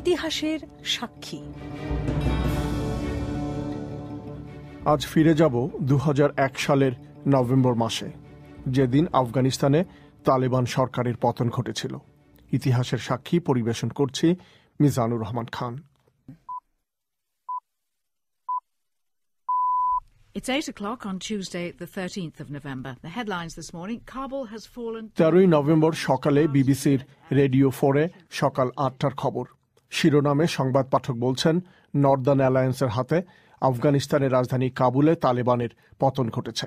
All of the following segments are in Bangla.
ইতিহাসের সাক্ষী আজ ফিরে যাব দু সালের নভেম্বর মাসে যেদিন আফগানিস্তানে তালেবান সরকারের পতন ঘটেছিল ইতিহাসের সাক্ষী পরিবেশন করছি মিজানুর রহমান খান তেরোই নভেম্বর সকালে বিবিসির রেডিও ফোরে সকাল আটটার খবর শিরোনামে সংবাদ পাঠক বলছেন নর্দার্ন অ্যালায়েন্সের হাতে আফগানিস্তানের রাজধানী কাবুলে তালেবানের পতন ঘটেছে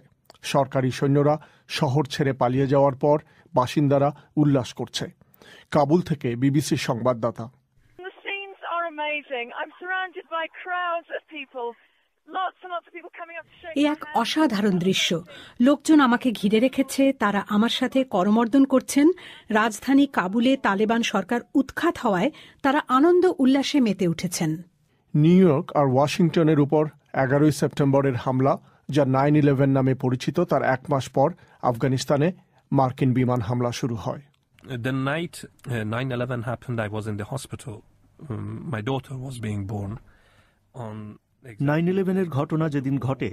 সরকারি সৈন্যরা শহর ছেড়ে পালিয়ে যাওয়ার পর বাসিন্দারা উল্লাস করছে কাবুল থেকে বিবিসির সংবাদদাতা amazing. I'm surrounded by crowds of people এক অসাধারণ দৃশ্য লোকজন আমাকে ঘিরে রেখেছে তারা আমার সাথে করমর্দন করছেন রাজধানী কাবুলে তালেবান সরকার উৎখাত হওয়ায় তারা আনন্দ উল্লাসে মেতে উঠেছেন নিউ ইয়র্ক আর ওয়াশিংটনের উপর এগারোই সেপ্টেম্বরের হামলা যা নাইন ইলেভেন নামে পরিচিত তার এক মাস পর আফগানিস্তানে মার্কিন বিমান হামলা শুরু হয় The night 9/11 uh, happened, I was in the hospital. Um, my daughter was being born on nine ইলেভেনের ঘটনা যেদিন ঘটে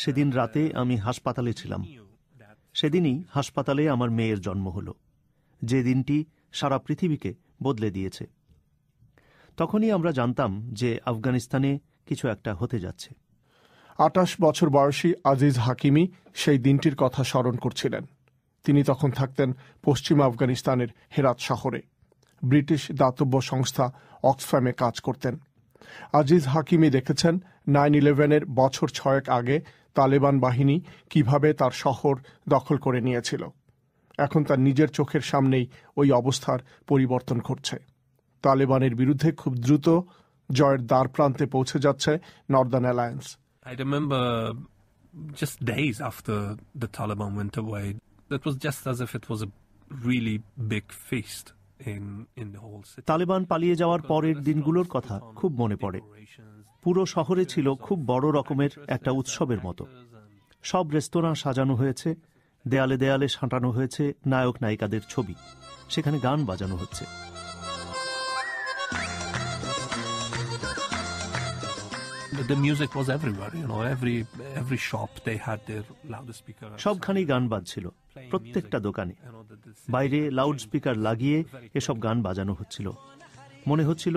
সেদিন রাতে আমি হাসপাতালে ছিলাম সেদিনই হাসপাতালে আমার মেয়ের জন্ম হল যে দিনটি সারা পৃথিবীকে বদলে দিয়েছে তখনই আমরা জানতাম যে আফগানিস্তানে কিছু একটা হতে যাচ্ছে আটাশ বছর বয়সী আজিজ হাকিমি সেই দিনটির কথা স্মরণ করছিলেন তিনি তখন থাকতেন পশ্চিম আফগানিস্তানের হেরাত শহরে ব্রিটিশ দাতব্য সংস্থা অক্সফ্যামে কাজ করতেন আজিজ হাকিমি দেখেছেন নাইন ইলেভেনের বছর ছয়েক আগে তালেবান বাহিনী কিভাবে তার শহর দখল করে নিয়েছিল এখন তার নিজের চোখের সামনেই ওই অবস্থার পরিবর্তন ঘটছে তালেবানের বিরুদ্ধে খুব দ্রুত জয়ের দ্বার প্রান্তে পৌঁছে যাচ্ছে northern alliance I remember just days after the Taliban went away, was just as if it was a really big feast. Taliban পালিয়ে যাওয়ার পরের দিনগুলোর কথা খুব মনে পড়ে পুরো শহরে ছিল খুব বড় রকমের একটা উৎসবের মতো সব রেস্তোরাঁ সাজানো হয়েছে দেয়ালে দেয়ালে সাঁটানো হয়েছে নায়ক নায়িকাদের ছবি সেখানে গান বাজানো হচ্ছে the music was everywhere, you know, every every shop they had their loudspeaker. সবখানেই গান বাজছিল প্রত্যেকটা দোকানে বাইরে লাউড লাগিয়ে এসব গান বাজানো হচ্ছিল মনে হচ্ছিল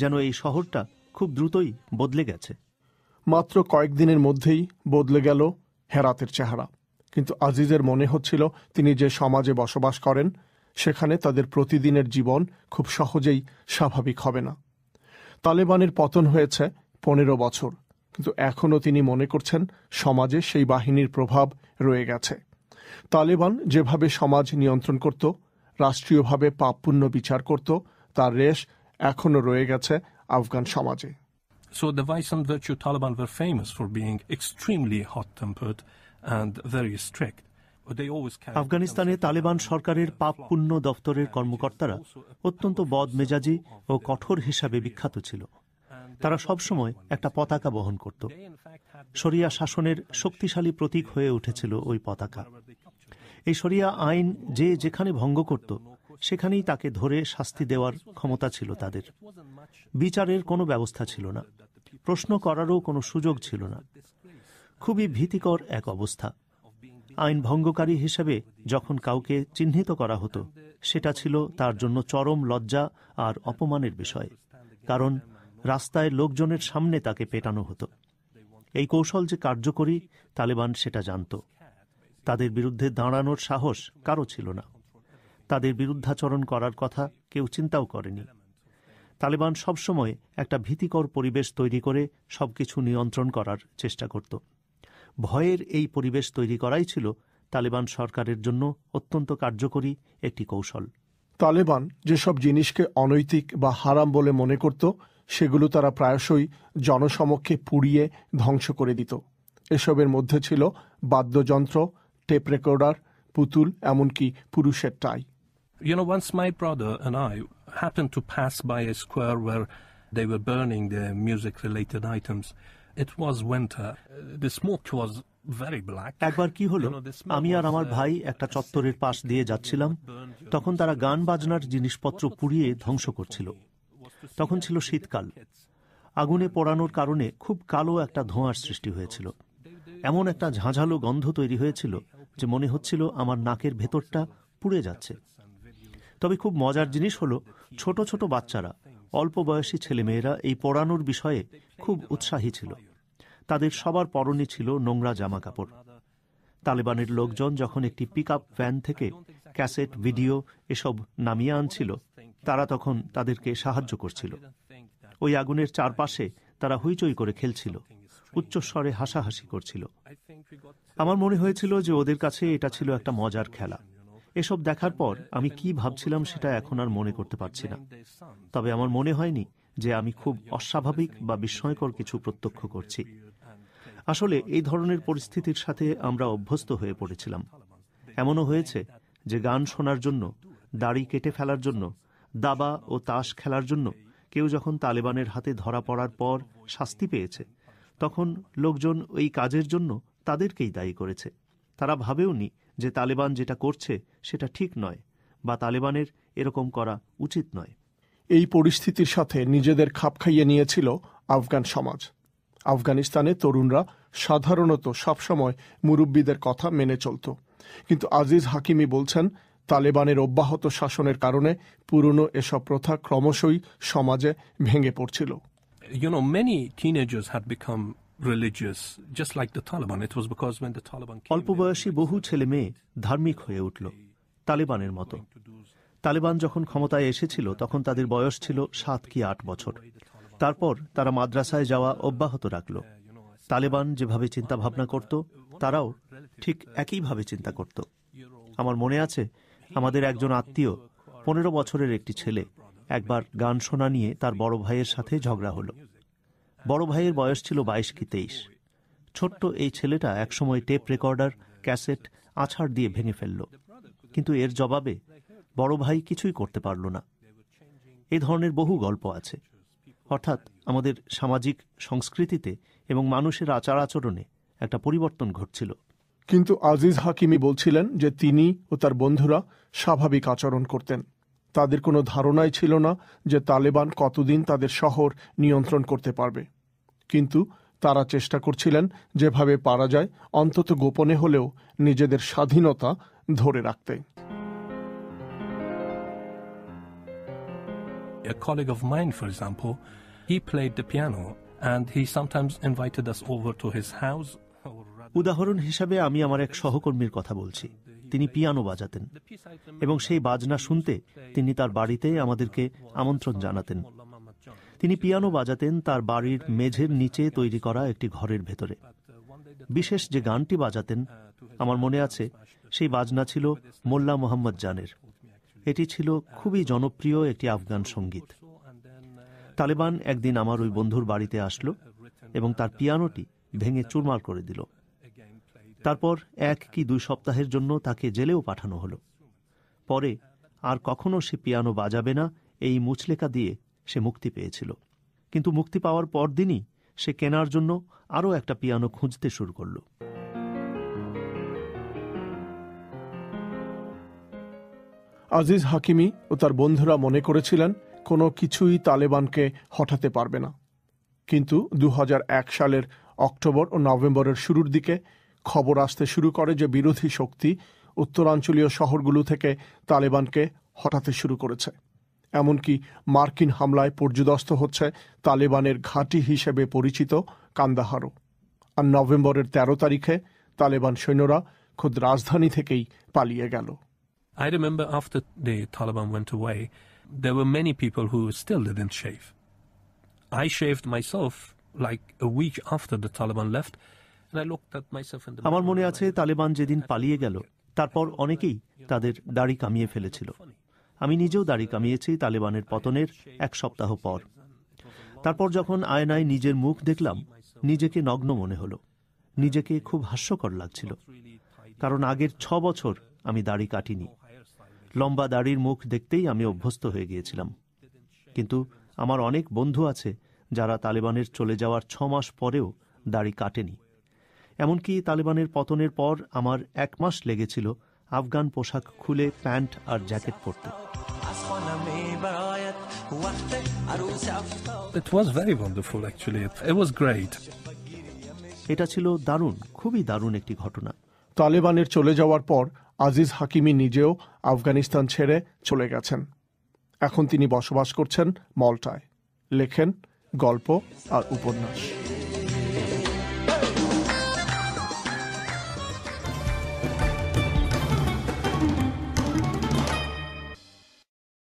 যেন এই শহরটা খুব দ্রুতই বদলে গেছে মাত্র কয়েকদিনের মধ্যেই বদলে গেল হেরাতের চেহারা কিন্তু আজিজের মনে হচ্ছিল তিনি যে সমাজে বসবাস করেন সেখানে তাদের প্রতিদিনের জীবন খুব সহজেই স্বাভাবিক হবে না তালেবানের পতন হয়েছে পনেরো বছর কিন্তু এখনও তিনি মনে করছেন সমাজে সেই বাহিনীর প্রভাব রয়ে গেছে তালেবান যেভাবে সমাজ নিয়ন্ত্রণ করত রাষ্ট্রীয়ভাবে পাপপূর্ণ বিচার করত তার রেশ এখনও রয়ে গেছে আফগান সমাজে So the vice and virtue Taliban were famous for being extremely hot-tempered and very strict. আফগানিস্তানে তালেবান সরকারের পাপ পুণ্য দপ্তরের কর্মকর্তারা অত্যন্ত বদমেজাজি ও কঠোর হিসাবে বিখ্যাত ছিল তারা সবসময় একটা পতাকা বহন করত সরিয়া শাসনের শক্তিশালী প্রতীক হয়ে উঠেছিল ওই পতাকা এই সরিয়া আইন যে যেখানে ভঙ্গ করত সেখানেই তাকে ধরে শাস্তি দেওয়ার ক্ষমতা ছিল তাদের বিচারের কোনো ব্যবস্থা ছিল না প্রশ্ন করারও কোনো সুযোগ ছিল না খুবই ভীতিকর এক অবস্থা আইন ভঙ্গকারী হিসেবে যখন কাউকে চিহ্নিত করা হতো সেটা ছিল তার জন্য চরম লজ্জা আর অপমানের বিষয় কারণ রাস্তায় লোকজনের সামনে তাকে পেটানো হতো এই কৌশল যে কার্যকরী তালেবান সেটা জানত তাদের বিরুদ্ধে দাঁড়ানোর সাহস কারও ছিল না তাদের বিরুদ্ধাচরণ করার কথা কেউ চিন্তাও করেনি তালেবান সবসময় একটা ভীতিকর পরিবেশ তৈরি করে সবকিছু নিয়ন্ত্রণ করার চেষ্টা করত ভয়ের এই পরিবেশ তৈরি করাই ছিল তালেবান সরকারের জন্য অত্যন্ত কার্যকরী একটি কৌশল তালেবান যেসব জিনিসকে অনৈতিক বা হারাম বলে মনে করত সেগুলো তারা প্রায়শই জনসমক্ষে পুড়িয়ে ধ্বংস করে দিত এসবের মধ্যে ছিল বাদ্যযন্ত্র টেপ রেকর্ডার পুতুল এমনকি পুরুষের টাই You know, once my brother and I happened to pass by a square where they were burning the music related items. It was winter. The smoke was একবার কি হলো আমি আর আমার uh, ভাই একটা চত্বরের পাশ দিয়ে যাচ্ছিলাম তখন তারা গান বাজনার জিনিসপত্র পুড়িয়ে ধ্বংস করছিল তখন ছিল শীতকাল আগুনে পোড়ানোর কারণে খুব কালো একটা ধোঁয়ার সৃষ্টি হয়েছিল এমন একটা ঝাঁঝালো গন্ধ তৈরি হয়েছিল যে মনে হচ্ছিল আমার নাকের ভেতরটা পুড়ে যাচ্ছে তবে খুব মজার জিনিস হলো ছোট ছোট বাচ্চারা অল্প বয়সী ছেলেমেয়েরা এই পোড়ানোর বিষয়ে খুব উৎসাহী ছিল তাদের সবার পরনে ছিল নোংরা জামা কাপড় তালেবানের লোকজন যখন একটি পিক ভ্যান থেকে ক্যাসেট ভিডিও এসব নামিয়ে আনছিল তারা তখন তাদেরকে সাহায্য করছিল ওই আগুনের চারপাশে তারা হইচই করে খেলছিল উচ্চস্বরে হাসাহাসি করছিল আমার মনে হয়েছিল যে ওদের কাছে এটা ছিল একটা মজার খেলা এসব দেখার পর আমি কি ভাবছিলাম সেটা এখন আর মনে করতে পারছি না তবে আমার মনে হয়নি যে আমি খুব অস্বাভাবিক বা বিস্ময়কর কিছু প্রত্যক্ষ করছি আসলে এই ধরনের পরিস্থিতির সাথে আমরা অভ্যস্ত হয়ে পড়েছিলাম এমনও হয়েছে যে গান শোনার জন্য দাড়ি কেটে ফেলার জন্য দাবা ও তাস খেলার জন্য কেউ যখন তালেবানের হাতে ধরা পড়ার পর শাস্তি পেয়েছে তখন লোকজন ওই কাজের জন্য তাদেরকেই দায়ী করেছে তারা ভাবেওনি যে তালেবান যেটা করছে সেটা ঠিক নয় বা তালেবানের এরকম করা উচিত নয় এই পরিস্থিতির সাথে নিজেদের খাপ খাইয়ে নিয়েছিল আফগান সমাজ আফগানিস্তানে তরুণরা সাধারণত সবসময় মুরব্বীদের কথা মেনে চলত কিন্তু আজিজ হাকিমি বলছেন তালেবানের অব্যাহত শাসনের কারণে পুরনো এসব প্রথা ক্রমশই সমাজে ভেঙে পড়ছিল অল্প বয়সী বহু ছেলে মেয়ে ধার্মিক হয়ে উঠল তালেবানের মতো তালেবান যখন ক্ষমতায় এসেছিল তখন তাদের বয়স ছিল সাত কি আট বছর তারপর তারা মাদ্রাসায় যাওয়া অব্যাহত রাখল তালেবান যেভাবে চিন্তা ভাবনা করত তারাও ঠিক একইভাবে চিন্তা করত আমার মনে আছে আমাদের একজন আত্মীয় পনেরো বছরের একটি ছেলে একবার গান শোনা নিয়ে তার বড় ভাইয়ের সাথে ঝগড়া হলো বড় ভাইয়ের বয়স ছিল বাইশ কি তেইশ ছোট্ট এই ছেলেটা একসময় টেপ রেকর্ডার ক্যাসেট আছাড় দিয়ে ভেঙে ফেলল কিন্তু এর জবাবে বড় ভাই কিছুই করতে পারল না এ ধরনের বহু গল্প আছে অর্থাৎ আমাদের সামাজিক সংস্কৃতিতে এবং মানুষের আচার আচরণে একটা পরিবর্তন ঘটছিল কিন্তু আজিজ হাকিমি বলছিলেন যে তিনি ও তার বন্ধুরা স্বাভাবিক আচরণ করতেন তাদের কোনো ধারণাই ছিল না যে তালেবান কতদিন তাদের শহর নিয়ন্ত্রণ করতে পারবে কিন্তু তারা চেষ্টা করছিলেন যেভাবে পারা যায় অন্তত গোপনে হলেও নিজেদের স্বাধীনতা ধরে রাখতে A colleague of mine, for example, he played the piano and he sometimes invited us over to his house উদাহরণ হিসাবে আমি আমার এক সহকর্মীর কথা বলছি তিনি পিয়ানো বাজাতেন এবং সেই বাজনা শুনতে তিনি তার বাড়িতে আমাদেরকে আমন্ত্রণ জানাতেন তিনি পিয়ানো বাজাতেন তার বাড়ির মেঝের নিচে তৈরি করা একটি ঘরের ভেতরে বিশেষ যে গানটি বাজাতেন আমার মনে আছে সেই বাজনা ছিল মোল্লা মোহাম্মদ জানের এটি ছিল খুবই জনপ্রিয় একটি আফগান সঙ্গীত তালেবান একদিন আমার ওই বন্ধুর বাড়িতে আসলো এবং তার পিয়ানোটি ভেঙে চুরমার করে দিল তারপর এক কি দুই সপ্তাহের জন্য তাকে জেলেও পাঠানো হলো পরে আর কখনো সে পিয়ানো বাজাবে না এই মুচলেকা দিয়ে সে মুক্তি পেয়েছিল কিন্তু মুক্তি পাওয়ার দিনই সে কেনার জন্য আরও একটা পিয়ানো খুঁজতে শুরু করল আজিজ হাকিমি ও তার বন্ধুরা মনে করেছিলেন কোনো কিছুই তালেবানকে হঠাতে পারবে না কিন্তু দু সালের অক্টোবর ও নভেম্বরের শুরুর দিকে খবর আসতে শুরু করে যে বিরোধী শক্তি উত্তরাঞ্চলীয় শহরগুলো থেকে তালেবানকে হটাতে শুরু করেছে এমনকি মার্কিন হামলায় পর্যুদস্ত হচ্ছে তালেবানের ঘাঁটি হিসেবে পরিচিত কান্দাহারও আর নভেম্বরের ১৩ তারিখে তালেবান সৈন্যরা খোদ রাজধানী থেকেই পালিয়ে গেল I remember after the Taliban went away, there were many people who still didn't shave. I shaved myself like a week after the Taliban left, আমার মনে আছে তালেবান যেদিন পালিয়ে গেল তারপর অনেকেই তাদের দাড়ি কামিয়ে ফেলেছিল আমি নিজেও দাড়ি কামিয়েছি তালেবানের পতনের এক সপ্তাহ পর তারপর যখন আয়নায় নিজের মুখ দেখলাম নিজেকে নগ্ন মনে হলো নিজেকে খুব হাস্যকর লাগছিল কারণ আগের ছ বছর আমি দাড়ি কাটিনি লম্বা দাড়ির মুখ দেখতেই আমি অভ্যস্ত হয়ে গিয়েছিলাম কিন্তু আমার অনেক বন্ধু আছে যারা তালেবানের চলে যাওয়ার ছ মাস পরেও দাড়ি কাটেনি এমনকি তালেবানের পতনের পর আমার এক মাস লেগেছিল আফগান পোশাক খুলে প্যান্ট আর জ্যাকেট পরতে এটা ছিল দারুণ খুবই দারুণ একটি ঘটনা তালেবানের চলে যাওয়ার পর আজিজ হাকিমি নিজেও আফগানিস্তান ছেড়ে চলে গেছেন এখন তিনি বসবাস করছেন মল্টায় লেখেন গল্প আর উপন্যাস